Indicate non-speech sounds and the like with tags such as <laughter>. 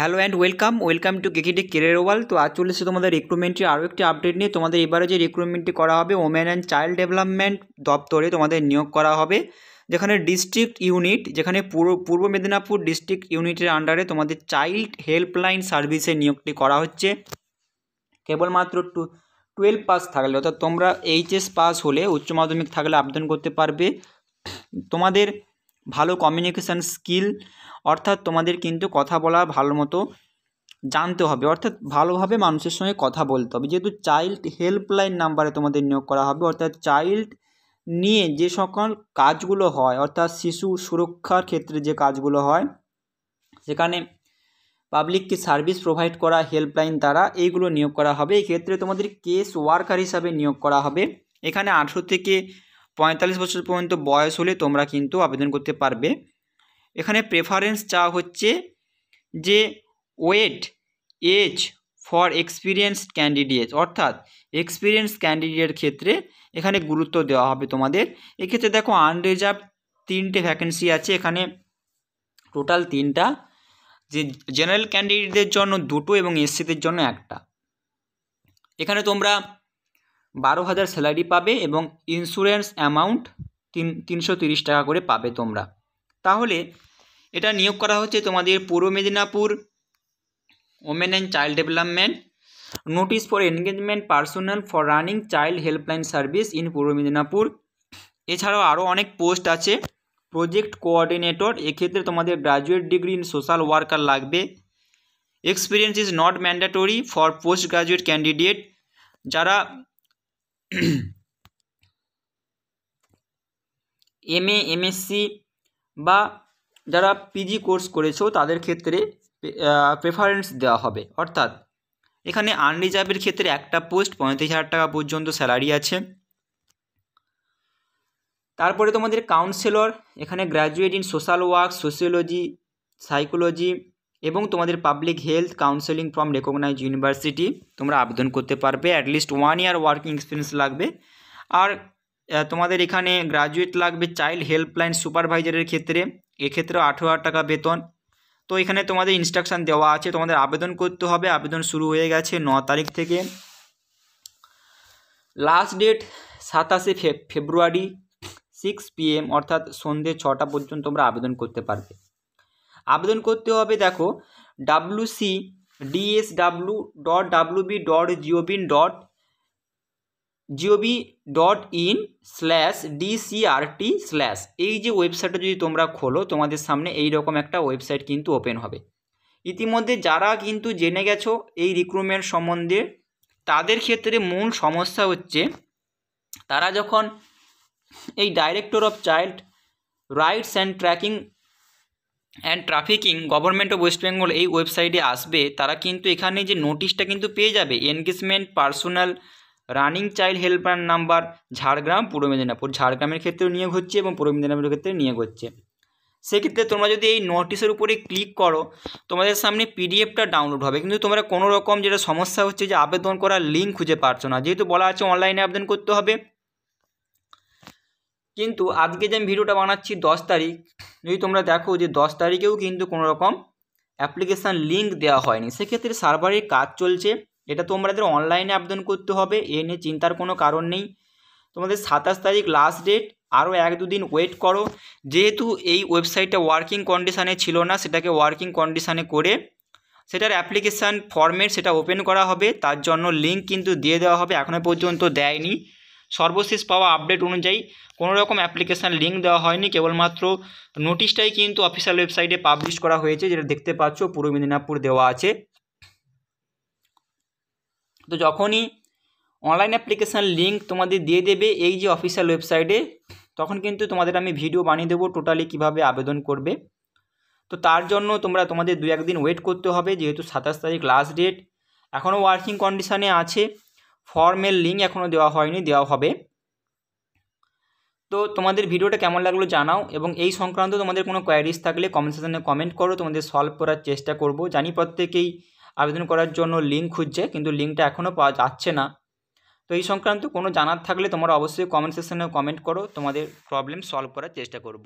hello and welcome welcome to কেকিটি ওয়াল তো আজ চলেছে তোমাদের রিক্রুটমেন্টের আরও একটি আপডেট নিয়ে তোমাদের এবারে যে রিক্রুটমেন্টটি করা হবে ওমেন অ্যান্ড চাইল্ড ডেভেলপমেন্ট দপ্তরে তোমাদের নিয়োগ করা হবে যেখানে ডিস্ট্রিক্ট ইউনিট যেখানে পূর্ব পূর্ব মেদিনীপুর ডিস্ট্রিক্ট ইউনিটের আন্ডারে তোমাদের চাইল্ড হেল্পলাইন সার্ভিসে নিয়োগটি করা হচ্ছে কেবলমাত্র টু টুয়েলভ পাস থাকলে অর্থাৎ তোমরা এইচএস পাস হলে উচ্চ মাধ্যমিক থাকলে আবেদন করতে পারবে তোমাদের ভালো কমিউনিকেশান স্কিল অর্থাৎ তোমাদের কিন্তু কথা বলা ভালো মতো জানতে হবে অর্থাৎ ভালোভাবে মানুষের সঙ্গে কথা বলতে হবে যেহেতু চাইল্ড হেল্পলাইন নাম্বারে তোমাদের নিয়োগ করা হবে অর্থাৎ চাইল্ড নিয়ে যে সকল কাজগুলো হয় অর্থাৎ শিশু সুরক্ষার ক্ষেত্রে যে কাজগুলো হয় সেখানে পাবলিককে সার্ভিস প্রোভাইড করা হেল্পলাইন দ্বারা এইগুলো নিয়োগ করা হবে এই ক্ষেত্রে তোমাদের কেস ওয়ার্কার হিসাবে নিয়োগ করা হবে এখানে আঠেরো থেকে পঁয়তাল্লিশ বছর পর্যন্ত বয়স হলে তোমরা কিন্তু আবেদন করতে পারবে এখানে প্রেফারেন্স চা হচ্ছে যে weightage for experience candidate অর্থাৎ এক্সপিরিয়েন্স ক্যান্ডিডেট ক্ষেত্রে এখানে গুরুত্ব দেওয়া হবে তোমাদের এক্ষেত্রে দেখো আনরিজার্ভ তিনটে ভ্যাকেন্সি আছে এখানে টোটাল তিনটা যে জেনারেল ক্যান্ডিডেটদের জন্য দুটো এবং এসসিদের জন্য একটা এখানে তোমরা বারো হাজার স্যালারি পাবে এবং ইন্স্যুরেন্স অ্যামাউন্ট তিন তিনশো তিরিশ টাকা করে পাবে তোমরা তাহলে এটা নিয়োগ করা হচ্ছে তোমাদের Purba Medinipur women and child development notice for engagement personal for running child helpline service in Purba Medinipur এছাড়াও আরও অনেক পোস্ট আছে প্রজেক্ট কোঅর্ডিনেটর এক্ষেত্রে তোমাদের graduate degree in social worker লাগবে experience is not mandatory for post graduate candidate যারা এমএ <clears throat> এমএসসি বা যারা পিজি কোর্স করেছো তাদের ক্ষেত্রে প্রেফারেন্স দেওয়া হবে অর্থাৎ এখানে আনরিজার্ভের ক্ষেত্রে একটা পোস্ট পঁয়ত্রিশ হাজার টাকা পর্যন্ত স্যালারি আছে তারপরে তোমাদের কাউন্সেলর এখানে graduate in social work sociology psychology এবং তোমাদের public health counselling from recognise university তোমরা আবেদন করতে পারবে at least one year working experience লাগবে আর তোমাদের এখানে গ্রাজুয়েট লাগবে চাইল্ড হেল্পলাইন সুপারভাইজারের ক্ষেত্রে এক্ষেত্রেও আঠেরো হাজার টাকা বেতন তো এখানে তোমাদের ইনস্ট্রাকশান দেওয়া আছে তোমাদের আবেদন করতে হবে আবেদন শুরু হয়ে গেছে ন তারিখ থেকে লাস্ট ডেট সাতাশে ফেব্রুয়ারি সিক্স পিএম অর্থাৎ সন্ধে ছটা পর্যন্ত তোমরা আবেদন করতে পারবে আবেদন করতে হবে দেখো W C DSW dot W B dot GOV dot GOV dot in slash DCRT slash এই যে ওয়েবসাইটটা যদি তোমরা খোলো তোমাদের সামনে এই রকম একটা ওয়েবসাইট কিন্তু ওপেন হবে ইতিমধ্যে যারা কিন্তু জেনে গেছো এই রিক্রুটমেন্ট সম্বন্ধে তাদের ক্ষেত্রে মূল সমস্যা হচ্ছে তারা যখন এই director of child rights and tracking and trafficking government of West Bengal এই ওয়েবসাইটে আসবে তারা কিন্তু এখানে যে নোটিশটা কিন্তু পেয়ে যাবে engagement personal running child helpline number Jhargram Purba Medinipur ঝাড়গ্রামের ক্ষেত্রেও নিয়োগ হচ্ছে এবং পূর্ব মেদিনীপুরের ক্ষেত্রে নিয়োগ হচ্ছে সেক্ষেত্রে তোমরা যদি এই নোটিশের উপরে ক্লিক করো তোমাদের সামনে পিডিএফটা ডাউনলোড হবে কিন্তু তোমরা কোনো রকম যেটা সমস্যা হচ্ছে যে আবেদন করার লিঙ্ক খুঁজে পারছো না যেহেতু বলা আছে অনলাইনে আবেদন করতে হবে কিন্তু আজকে যে আমি ভিডিওটা বানাচ্ছি দশ তারিখ যদি তোমরা দেখো যে দশ তারিখেও কিন্তু কোনো রকম অ্যাপ্লিকেশান লিঙ্ক দেওয়া হয়নি সেক্ষেত্রে সার্ভারের কাজ চলছে এটা তোমাদের অনলাইনে আবেদন করতে হবে এ নিয়ে চিন্তার কোনো কারণ নেই তোমাদের সাতাশ তারিখ লাস্ট ডেট আরও এক দুদিন ওয়েট করো যেহেতু এই ওয়েবসাইটটা ওয়ার্কিং কন্ডিশানে ছিল না সেটাকে ওয়ার্কিং কন্ডিশানে করে সেটার অ্যাপ্লিকেশান ফর্মেট সেটা ওপেন করা হবে তার জন্য লিঙ্ক কিন্তু দিয়ে দেওয়া হবে এখনও পর্যন্ত দেয়নি সর্বশেষ পাওয়া আপডেট অনুযায়ী কোনো রকম অ্যাপ্লিকেশান লিঙ্ক দেওয়া হয়নি কেবলমাত্র নোটিশটাই কিন্তু অফিসিয়াল ওয়েবসাইটে পাবলিশ করা হয়েছে যেটা দেখতে পাচ্ছ পূর্ব মেদিনীপুর দেওয়া আছে তো যখনই অনলাইন অ্যাপ্লিকেশান লিঙ্ক তোমাদের দিয়ে দেবে এই যে অফিসিয়াল ওয়েবসাইটে তখন কিন্তু তোমাদের আমি ভিডিও বানিয়ে দেবো টোটালি কিভাবে আবেদন করবে তো তার জন্য তোমরা তোমাদের দু একদিন ওয়েট করতে হবে যেহেতু সাতাশ তারিখ লাস্ট ডেট এখনও ওয়ার্কিং কন্ডিশানে আছে ফর্মের লিঙ্ক এখনও দেওয়া হয়নি দেওয়া হবে তো তোমাদের ভিডিওটা কেমন লাগলো জানাও এবং এই সংক্রান্ত তোমাদের কোনো কোয়ারিজ থাকলে কমেন্ট সেকশনে কমেন্ট করো তোমাদের সলভ করার চেষ্টা করব জানি প্রত্যেকেই আবেদন করার জন্য লিঙ্ক খুঁজছে কিন্তু লিঙ্কটা এখনও পাওয়া যাচ্ছে না তো এই সংক্রান্ত কোনো জানার থাকলে তোমরা অবশ্যই কমেন্ট সেকশনে কমেন্ট করো তোমাদের প্রবলেম সলভ করার চেষ্টা করব